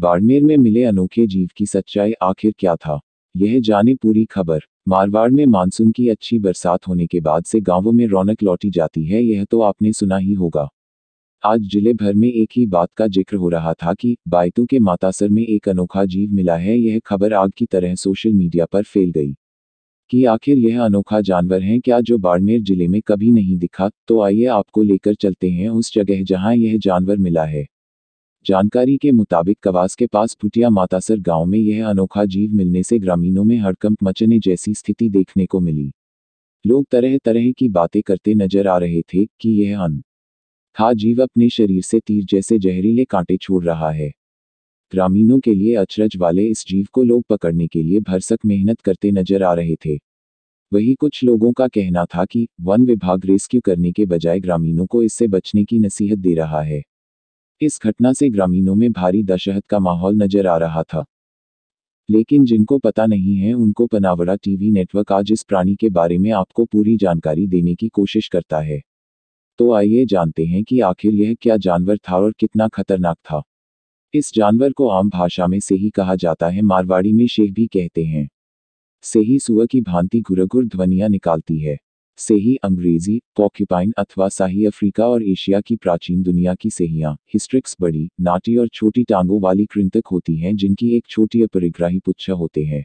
बाड़मेर में मिले अनोखे जीव की सच्चाई आखिर क्या था यह जाने पूरी खबर मारवाड़ में मानसून की अच्छी बरसात होने के बाद से गांवों में रौनक लौटी जाती है यह तो आपने सुना ही होगा आज जिले भर में एक ही बात का जिक्र हो रहा था कि बायतू के मातासर में एक अनोखा जीव मिला है यह खबर आग की तरह सोशल मीडिया पर फैल गई कि आखिर यह अनोखा जानवर है क्या जो बाड़मेर जिले में कभी नहीं दिखा तो आइए आपको लेकर चलते हैं उस जगह जहां यह जानवर मिला है जानकारी के मुताबिक कवास के पास भुटिया मातासर गांव में यह अनोखा जीव मिलने से ग्रामीणों में हड़कंप मचने जैसी स्थिति देखने को मिली लोग तरह तरह की बातें करते नजर आ रहे थे कि यह अन खा जीव अपने शरीर से तीर जैसे जहरीले कांटे छोड़ रहा है ग्रामीणों के लिए अचरज वाले इस जीव को लोग पकड़ने के लिए भरसक मेहनत करते नजर आ रहे थे वही कुछ लोगों का कहना था कि वन विभाग रेस्क्यू करने के बजाय ग्रामीणों को इससे बचने की नसीहत दे रहा है इस घटना से ग्रामीणों में भारी दशहत का माहौल नजर आ रहा था लेकिन जिनको पता नहीं है उनको पनावड़ा टीवी नेटवर्क आज इस प्राणी के बारे में आपको पूरी जानकारी देने की कोशिश करता है तो आइए जानते हैं कि आखिर यह क्या जानवर था और कितना खतरनाक था इस जानवर को आम भाषा में से ही कहा जाता है मारवाड़ी में शेख भी कहते हैं ही सुअ की भांति घुरघुर ध्वनियां निकालती है से ही अंग्रेजी पॉक्यूपाइन अथवा शाही अफ्रीका और एशिया की प्राचीन दुनिया की सेहियां हिस्ट्रिक्स बड़ी नाटी और छोटी टांगों वाली कृंतक होती हैं जिनकी एक छोटी अपरिग्राही पुच्छा होते हैं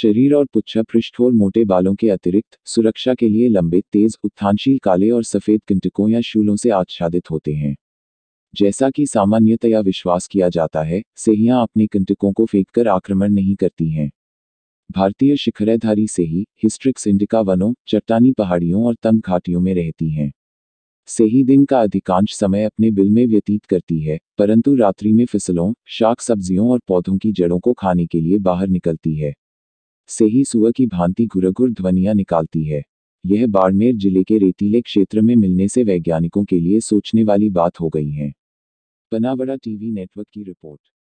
शरीर और पुच्छा पृष्ठ और मोटे बालों के अतिरिक्त सुरक्षा के लिए लंबे तेज उत्थानशील काले और सफेद किंटकों या शूलों से आच्छादित होते हैं जैसा कि सामान्यतया विश्वास किया जाता है सेहियां अपने कंटकों को फेंककर आक्रमण नहीं करती हैं भारतीय शिखरधारी से ही हिस्ट्रिक्स इंडिका वनों चट्टानी पहाड़ियों और तंग घाटियों में रहती हैं से ही दिन का अधिकांश समय अपने बिल में व्यतीत करती है परंतु रात्रि में फिसलों शाक सब्जियों और पौधों की जड़ों को खाने के लिए बाहर निकलती है से ही सुअ की भांति घुरघुर ध्वनियां निकालती है यह बाड़मेर जिले के रेतीले क्षेत्र में मिलने से वैज्ञानिकों के लिए सोचने वाली बात हो गई है पनावड़ा टीवी नेटवर्क की रिपोर्ट